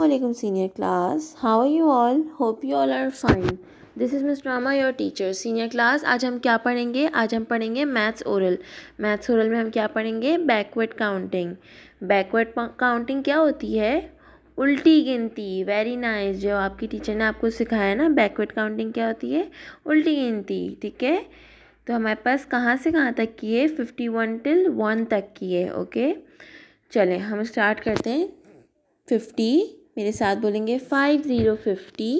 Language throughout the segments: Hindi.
Assalamualaikum senior class how are you all hope you all are fine this is Miss ड्रामा योर टीचर सीनियर क्लास आज हम क्या पढ़ेंगे आज हम पढ़ेंगे मैथ्स ओरल मैथ्स ओरल में हम क्या पढ़ेंगे बैकवर्ड काउंटिंग बैकवर्ड काउंटिंग क्या होती है उल्टी गिनती वेरी नाइस जो आपकी टीचर ने आपको सिखाया ना बैकवर्ड काउंटिंग क्या होती है उल्टी गिनती ठीक है तो हमारे पास कहाँ से कहाँ तक की है फिफ्टी वन टिल वन तक की है ओके चलें हम स्टार्ट करते हैं फिफ्टी मेरे साथ बोलेंगे five zero fifty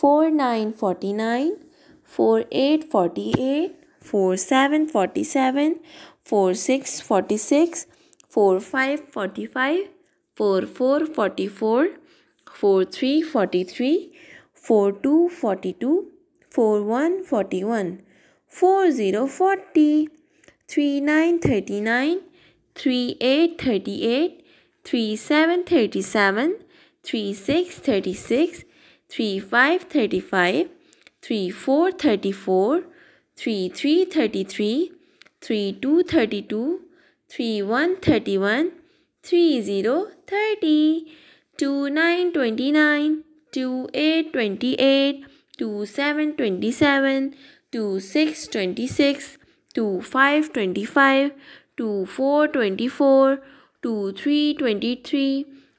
four nine forty nine four eight forty eight four seven forty seven four six forty six four five forty five four four forty four four three forty three four two forty two four one forty one four zero forty three nine thirty nine three eight thirty eight three seven thirty seven 3 6 36 3 5 35 3 4 34 3 3 33 3 2 32 3 1 31 3 0 30 2 9 29 2 8 28 2 7 27 2 6 26 2 5 25 2 4 24 2 3 23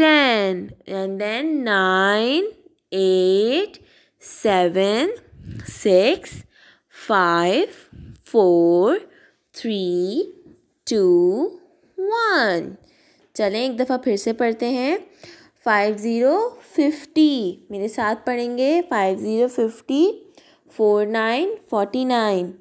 ten and then nine, eight, seven, six, five, four, three, two, one. चलें एक दफ़ा फिर से पढ़ते हैं फाइव ज़ीरो फिफ्टी मेरे साथ पढ़ेंगे five zero fifty four nine forty nine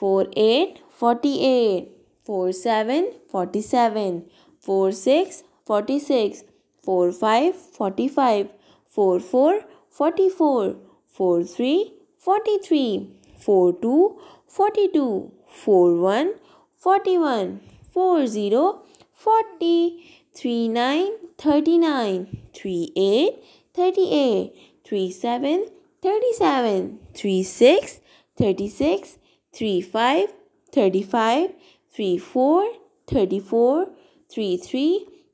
four eight forty eight four seven forty seven four six 46, 4, 5, 45, 4, 4, 44, 4, 3, 43, 4, 2, 42, 4, 1, 41, 4, 0, 40, 9, 39, 3, 8, 38, 3, 7, 37, 3, 6, 36, 3, 5, 35, 3, 4, 34, 3, 3,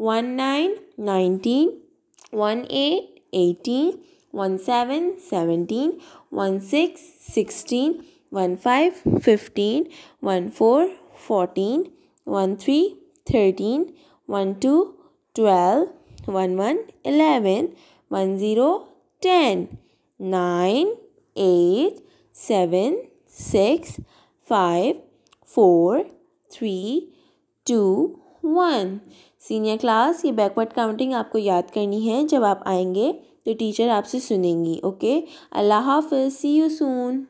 one nine nineteen, one eight eighteen, one seven seventeen, one six sixteen, one five fifteen, one four fourteen, one three thirteen, one two twelve, one one eleven, one zero ten, nine eight seven six five four three two one. Senior class ये बैकवर्ड काउंटिंग आपको याद करनी है जब आप आएंगे तो टीचर आपसे सुनेंगी ओके अल्लाह हाफ सी यू सून